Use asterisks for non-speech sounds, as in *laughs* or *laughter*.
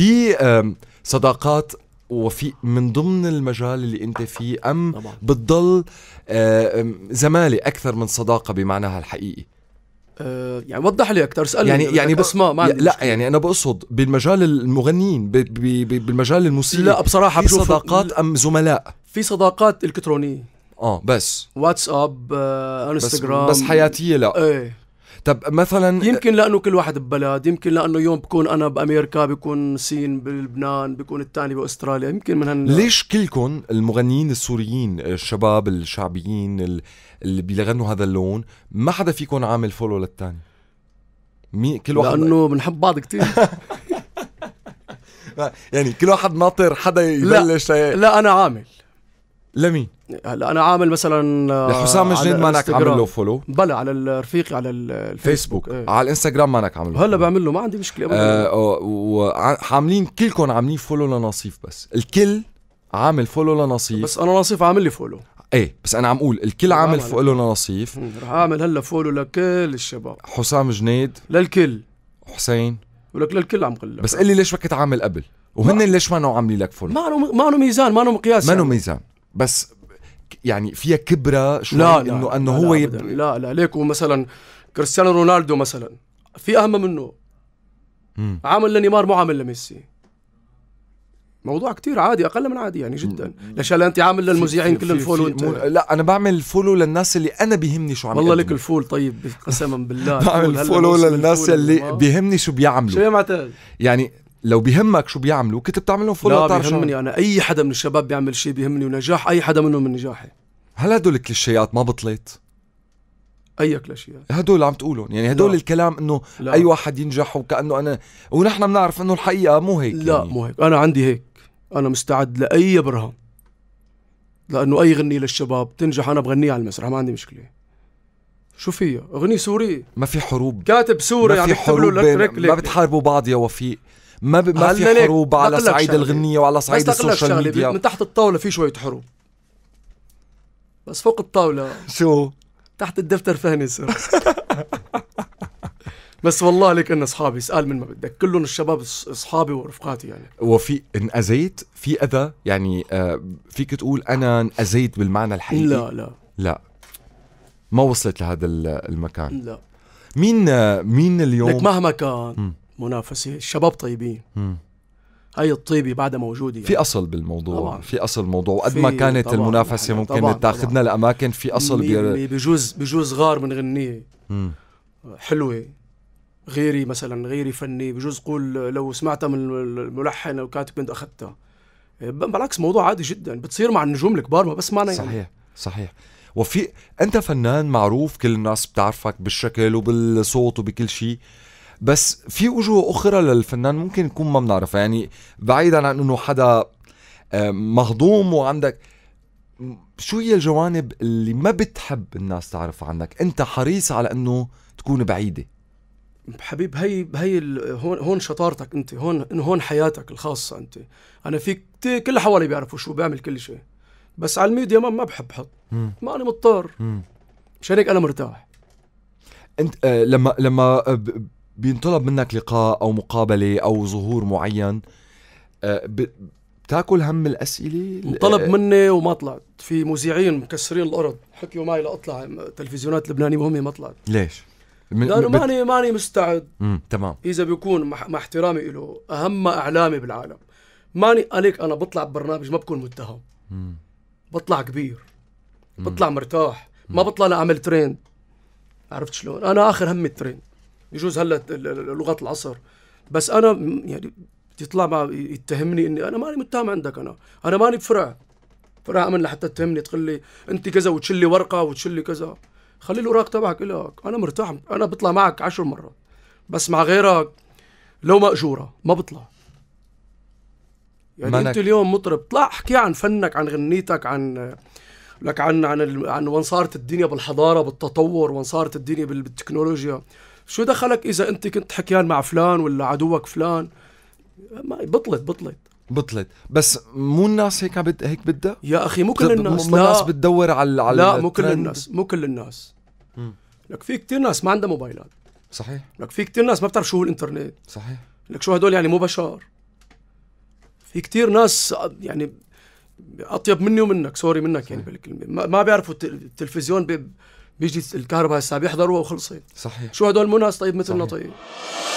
في صداقات وفي من ضمن المجال اللي انت فيه ام طبعا. بتضل آه، زماله اكثر من صداقه بمعناها الحقيقي أه يعني وضح لي اكثر اسالني يعني يعني بس ما, ما لا مشكلة. يعني انا بقصد بالمجال المغنيين بالمجال الموسيقى لا بصراحه في صداقات ام زملاء في صداقات الكترونيه اه بس واتساب آه انستغرام بس, بس حياتيه لا ايه طب مثلا يمكن لانه كل واحد ببلد يمكن لانه يوم بكون انا بامريكا بكون سين بلبنان بكون الثاني باستراليا يمكن من هن ليش كلكم المغنيين السوريين الشباب الشعبيين اللي بيغنوا هذا اللون ما حدا فيكم عامل فولو للثاني مين كل واحد لانه بنحب بعض كثير *laughs* *laughs* يعني كل واحد ناطر حدا يبلش لا, لا انا عامل لمين هلا انا عامل مثلا آه، حسام ما مانك عامل له فولو بلا على الرفيقي على الفيسبوك ايه. على الانستغرام مانك عامل هلا بعمل له ما عندي مشكله ابدا آه، وعاملين كلكم عاملين فولو لنصيف بس الكل عامل فولو لنصيف بس انا نصيف عامل لي فولو ايه بس انا عم اقول الكل عامل فولو لنصيف رح اعمل هلا فولو لكل الشباب حسام جنيد للكل حسين ولك للكل عم قلك بس قل لي ليش ما كنت عامل قبل وهن ليش ما عاملين لك فولو ما له ما له ميزان ما له مقياس ما له يعني. ميزان بس يعني فيها كبرة شوي لا انه لا انه انه هو لا, يب... لا لا ليك مثلا كريستيانو رونالدو مثلا في اهم منه مم. عامل لنيمار مو عامل لميسي موضوع كتير عادي اقل من عادي يعني جدا ليش انت عامل للمذيعين كل الفولو انت لا انا بعمل فولو للناس اللي انا بيهمني شو عم والله لك الفول طيب قسما بالله *laughs* بعمل فولو للناس اللي بيهمني شو بيعملوا شو يا معتاد يعني لو بيهمك شو بيعملوا كنت بتعمل لهم فولو لا بيهمني انا اي حدا من الشباب بيعمل شيء بيهمني ونجاح اي حدا منهم من نجاحي هل هدول الكليشيات ما بطلت؟ اي كليشيات هدول عم تقولهم يعني هدول لا. الكلام انه اي واحد ينجح وكانه انا ونحن بنعرف انه الحقيقه مو هيك لا يعني. مو هيك انا عندي هيك انا مستعد لاي برهان لانه اي غنية للشباب تنجح انا بغنيها على المسرح ما عندي مشكله شو فيها؟ اغنية سورية ما في حروب كاتب سوري عم يعني حروب له ما بتحاربوا بعض يا وفيق ما ب... ما في حروب على صعيد الغنيه وعلى صعيد السوشيال ميديا من تحت الطاوله في شويه حروب بس فوق الطاوله شو تحت الدفتر فهنسر *laughs* بس والله لك ان اصحابي اسال من ما بدك كلهم الشباب اصحابي ورفقاتي يعني وفي انأذيت في اذى يعني آه فيك تقول انا انأذيت بالمعنى الحقيقي لا لا لا ما وصلت لهذا المكان لا مين آه، مين اليوم لك مهما كان م. منافسه الشباب طيبين هاي الطيبة بعدها موجودة يعني. في أصل بالموضوع طبعاً. في أصل الموضوع وقد ما كانت طبعاً. المنافسة يعني ممكن تاخذنا لأماكن في أصل بير... بجوز بجوز غار من غنية حلوة غيري مثلا غيري فني بجوز قول لو سمعتها من الملحن أو كاتب كنت أخذتها بالعكس موضوع عادي جدا بتصير مع النجوم الكبار ما بس معنا صحيح يعني. صحيح وفي انت فنان معروف كل الناس بتعرفك بالشكل وبالصوت وبكل شيء بس في وجوه اخرى للفنان ممكن نكون ما بنعرفها يعني بعيدا عن انه حدا آه، مهضوم وعندك شو هي الجوانب اللي ما بتحب الناس تعرف عنك انت حريص على انه تكون بعيده حبيب هي هي هون هون شطارتك انت هون هون حياتك الخاصه انت انا فيك كل حوالي بيعرفوا شو بعمل كل شيء بس على الميديا ما, ما بحب حط ما انا مضطر مشان هيك انا مرتاح انت آه لما لما آه، بينطلب منك لقاء او مقابله او ظهور معين آه، بتاكل هم الاسئله انطلب آه، مني وما طلعت في مذيعين مكسرين الارض حكيوا معي لاطلع تلفزيونات لبنانيه مهمه ما طلعت ليش لانه بت... ماني ماني مستعد مم. تمام اذا بيكون مع, احترامي له اهم اعلامي بالعالم ماني عليك انا بطلع ببرنامج ما بكون متهم بطلع كبير مم. بطلع مرتاح مم. ما بطلع لاعمل ترند عرفت شلون انا اخر همي الترند يجوز هلا لغه العصر بس انا يعني تطلع ما يتهمني اني انا ماني متهم عندك انا انا ماني بفرع فرع امن لحتى تهمني تقول لي انت كذا وتشلي ورقه وتشلي كذا خلي الاوراق تبعك لك انا مرتاح انا بطلع معك عشر مرات بس مع غيرك لو ماجوره ما بطلع يعني منك. انت اليوم مطرب طلع احكي عن فنك عن غنيتك عن لك عن عن عن وين صارت الدنيا بالحضاره بالتطور وين صارت الدنيا بالتكنولوجيا شو دخلك اذا انت كنت حكيان مع فلان ولا عدوك فلان ما بطلت بطلت بطلت بس مو الناس هيك بد... هيك بدها يا اخي مو كل الناس مو الناس بتدور على على لا مو كل الناس مو كل الناس لك في كثير ناس ما عندها موبايلات صحيح لك في كثير ناس ما بتعرف شو هو الانترنت صحيح لك شو هدول يعني مو بشر في كثير ناس يعني اطيب مني ومنك سوري منك يعني بالكلمه ما بيعرفوا التلفزيون بيجي الكهرباء هسه بيحضروها وخلصت صحيح شو هدول ناس طيب مثلنا طيب